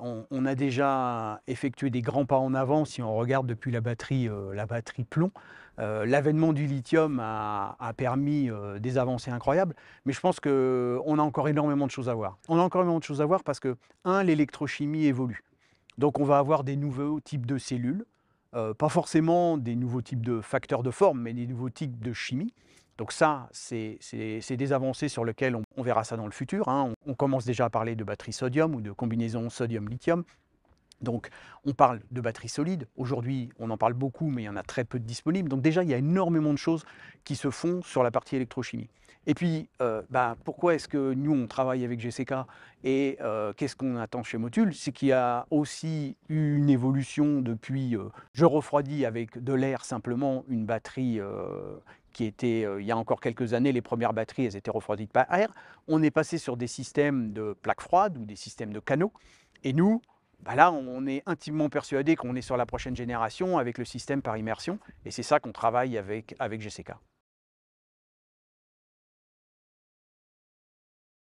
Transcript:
On, a déjà effectué des grands pas en avant si on regarde depuis la batterie, euh, la batterie plomb. Euh, l'avènement du lithium a, permis euh, des avancées incroyables, mais je pense qu'on a encore énormément de choses à voir. On a encore énormément de choses à voir parce que, un, l'électrochimie évolue. Donc on va avoir des nouveaux types de cellules, pas forcément des nouveaux types de facteurs de forme, mais des nouveaux types de chimie. Donc ça, c'est des avancées sur lesquelles on, verra ça dans le futur. Hein. On, commence déjà à parler de batterie sodium ou de combinaison sodium-lithium. Donc on parle de batterie solide. Aujourd'hui, on en parle beaucoup, mais il y en a très peu de disponibles. Donc déjà, il y a énormément de choses qui se font sur la partie électrochimie. Et puis, euh, bah, pourquoi est-ce que nous, on travaille avec GCK et euh, qu'est-ce qu'on attend chez Motul C'est qu'il y a aussi eu une évolution depuis, euh, je refroidis avec de l'air simplement une batterie qui étaient, euh, il y a encore quelques années, les premières batteries, elles étaient refroidies par air. On est passé sur des systèmes de plaques froides ou des systèmes de canaux. Et nous, bah là, on est intimement persuadé qu'on est sur la prochaine génération avec le système par immersion. Et c'est ça qu'on travaille avec, avec GCK.